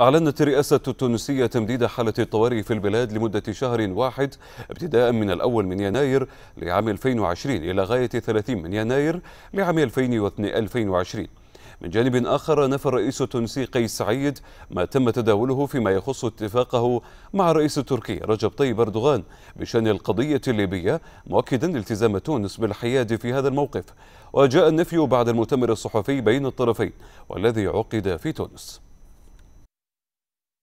أعلنت الرئاسة التونسية تمديد حالة الطوارئ في البلاد لمدة شهر واحد ابتداء من الأول من يناير لعام 2020 إلى غاية 30 من يناير لعام 2022 من جانب آخر نفى الرئيس التونسي قيس سعيد ما تم تداوله فيما يخص اتفاقه مع الرئيس التركي رجب طيب أردوغان بشأن القضية الليبية مؤكدا التزام تونس بالحياد في هذا الموقف وجاء النفي بعد المؤتمر الصحفي بين الطرفين والذي عقد في تونس